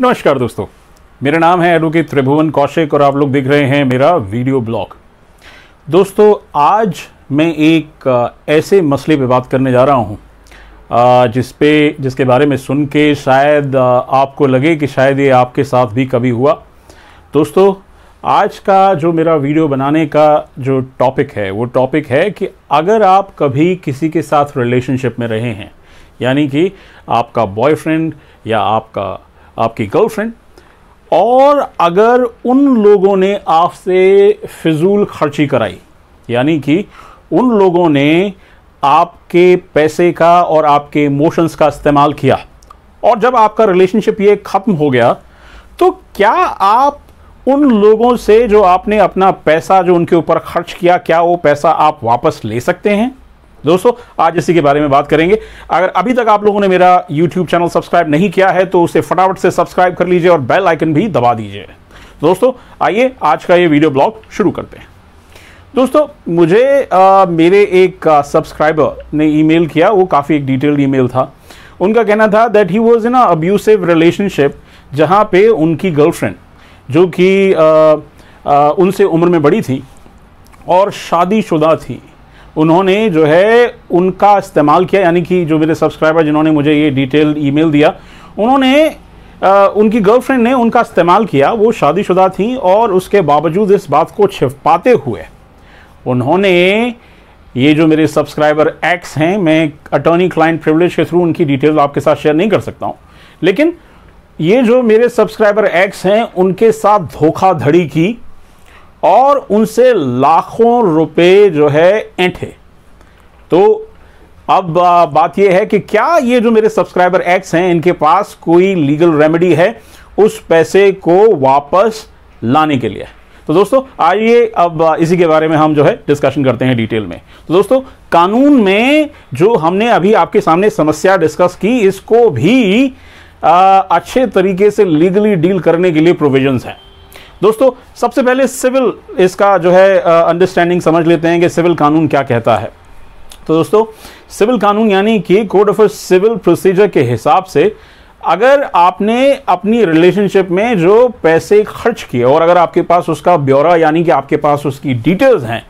नमस्कार दोस्तों मेरा नाम है एडवोकेट त्रिभुवन कौशिक और आप लोग देख रहे हैं मेरा वीडियो ब्लॉग दोस्तों आज मैं एक ऐसे मसले पे बात करने जा रहा हूँ जिस पे जिसके बारे में सुन के शायद आपको लगे कि शायद ये आपके साथ भी कभी हुआ दोस्तों आज का जो मेरा वीडियो बनाने का जो टॉपिक है वो टॉपिक है कि अगर आप कभी किसी के साथ रिलेशनशिप में रहे हैं यानी कि आपका बॉयफ्रेंड या आपका आपकी गर्लफ्रेंड और अगर उन लोगों ने आपसे फिजूल खर्ची कराई यानी कि उन लोगों ने आपके पैसे का और आपके इमोशंस का इस्तेमाल किया और जब आपका रिलेशनशिप ये ख़त्म हो गया तो क्या आप उन लोगों से जो आपने अपना पैसा जो उनके ऊपर खर्च किया क्या वो पैसा आप वापस ले सकते हैं दोस्तों आज इसी के बारे में बात करेंगे अगर अभी तक आप लोगों ने मेरा यूट्यूब चैनल सब्सक्राइब नहीं किया है तो उसे फटाफट से सब्सक्राइब कर लीजिए और बेल आइकन भी दबा दीजिए दोस्तों आइए आज का ये वीडियो ब्लॉग शुरू करते हैं दोस्तों मुझे आ, मेरे एक सब्सक्राइबर ने ईमेल किया वो काफ़ी एक डिटेल्ड ईमेल था उनका कहना था that he was in abusive relationship जहाँ पे उनकी गर्लफ्रेंड जो कि उनसे उम्र में बड़ी थी और शादीशुदा थी उन्होंने जो है उनका इस्तेमाल किया यानी कि जो मेरे सब्सक्राइबर जिन्होंने मुझे ये डिटेल ईमेल दिया उन्होंने आ, उनकी गर्लफ्रेंड ने उनका इस्तेमाल किया वो शादीशुदा थी और उसके बावजूद इस बात को छिपाते हुए उन्होंने ये जो मेरे सब्सक्राइबर एक्स हैं मैं अटॉर्नी क्लाइंट प्रिवलेज के थ्रू उनकी डिटेल आपके साथ शेयर नहीं कर सकता हूँ लेकिन ये जो मेरे सब्सक्राइबर एक्स हैं उनके साथ धोखाधड़ी की और उनसे लाखों रुपए जो है ऐंठे तो अब बात यह है कि क्या ये जो मेरे सब्सक्राइबर एक्स हैं इनके पास कोई लीगल रेमेडी है उस पैसे को वापस लाने के लिए तो दोस्तों आइए अब इसी के बारे में हम जो है डिस्कशन करते हैं डिटेल में तो दोस्तों कानून में जो हमने अभी आपके सामने समस्या डिस्कस की इसको भी आ, अच्छे तरीके से लीगली डील करने के लिए प्रोविजंस हैं दोस्तों सबसे पहले सिविल इसका जो है अंडरस्टैंडिंग समझ लेते हैं कि सिविल कानून क्या कहता है तो दोस्तों सिविल कानून यानी कि कोड ऑफ सिविल प्रोसीजर के हिसाब से अगर आपने अपनी रिलेशनशिप में जो पैसे खर्च किए और अगर आपके पास उसका ब्यौरा यानी कि आपके पास उसकी डिटेल्स हैं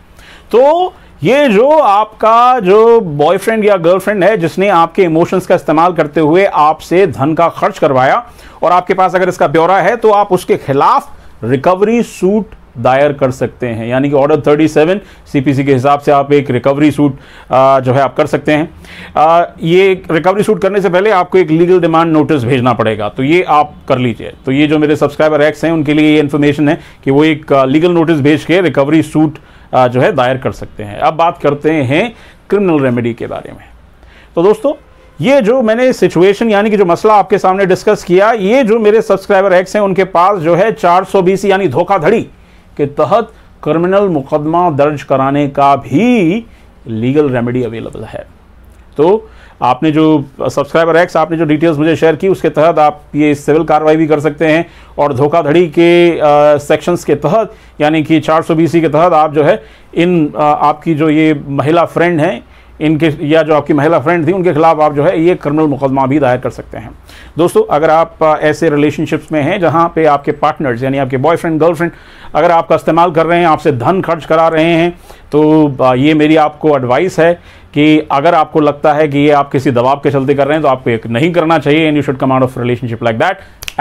तो ये जो आपका जो बॉयफ्रेंड या गर्लफ्रेंड है जिसने आपके इमोशंस का इस्तेमाल करते हुए आपसे धन का खर्च करवाया और आपके पास अगर इसका ब्यौरा है तो आप उसके खिलाफ रिकवरी सूट दायर कर सकते हैं यानी कि ऑर्डर 37 सीपीसी के हिसाब से आप एक रिकवरी सूट जो है आप कर सकते हैं आ, ये रिकवरी सूट करने से पहले आपको एक लीगल डिमांड नोटिस भेजना पड़ेगा तो ये आप कर लीजिए तो ये जो मेरे सब्सक्राइबर एक्स हैं उनके लिए ये इन्फॉर्मेशन है कि वो एक लीगल नोटिस भेज के रिकवरी सूट जो है दायर कर सकते हैं अब बात करते हैं क्रिमिनल रेमेडी के बारे में तो दोस्तों ये जो मैंने सिचुएशन यानी कि जो मसला आपके सामने डिस्कस किया ये जो मेरे सब्सक्राइबर एक्स हैं उनके पास जो है चार सौ बीस यानी धोखाधड़ी के तहत क्रिमिनल मुकदमा दर्ज कराने का भी लीगल रेमेडी अवेलेबल है तो आपने जो सब्सक्राइबर एक्स आपने जो डिटेल्स मुझे शेयर की उसके तहत आप ये सिविल कार्रवाई भी कर सकते हैं और धोखाधड़ी के सेक्शंस के तहत यानी कि चार सौ के तहत आप जो है इन आ, आपकी जो ये महिला फ्रेंड हैं इनके या जो आपकी महिला फ्रेंड थी उनके खिलाफ आप जो है ये क्रिमिनल मुकदमा भी दायर कर सकते हैं दोस्तों अगर आप ऐसे रिलेशनशिप्स में हैं जहाँ पे आपके पार्टनर्स यानी आपके बॉयफ्रेंड गर्लफ्रेंड अगर आपका इस्तेमाल कर रहे हैं आपसे धन खर्च करा रहे हैं तो ये मेरी आपको एडवाइस है कि अगर आपको लगता है कि ये आप किसी दबाव के चलते कर रहे हैं तो आपको एक नहीं करना चाहिए and you should come out of relationship like that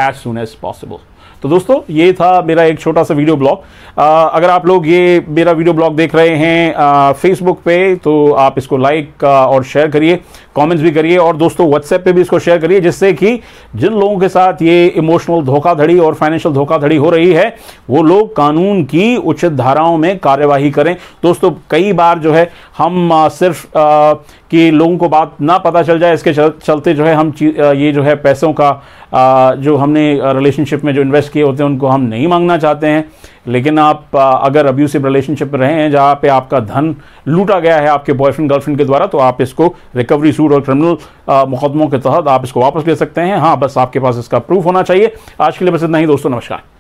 as soon as possible तो दोस्तों ये था मेरा एक छोटा सा वीडियो ब्लॉग अगर आप लोग ये मेरा वीडियो ब्लॉग देख रहे हैं फेसबुक पे तो आप इसको लाइक और शेयर करिए कमेंट्स भी करिए और दोस्तों व्हाट्सएप पे भी इसको शेयर करिए जिससे कि जिन लोगों के साथ ये इमोशनल धोखाधड़ी और फाइनेंशियल धोखाधड़ी हो रही है वो लोग कानून की उचित धाराओं में कार्यवाही करें दोस्तों कई बार जो है हम आ, सिर्फ आ, कि लोगों को बात ना पता चल जाए इसके चलते जो है हम ये जो है पैसों का जो हमने रिलेशनशिप में जो इन्वेस्ट किए होते हैं उनको हम नहीं मांगना चाहते हैं लेकिन आप अगर अब्यूसिव रिलेशनशिप में रहे हैं जहाँ पे आपका धन लूटा गया है आपके बॉयफ्रेंड गर्लफ्रेंड के द्वारा तो आप इसको रिकवरी सूट और क्रिमिनल मुकदमों के तहत आप इसको वापस ले सकते हैं हाँ बस आपके पास इसका प्रूफ होना चाहिए आज के लिए बस इतना ही दोस्तों नमस्कार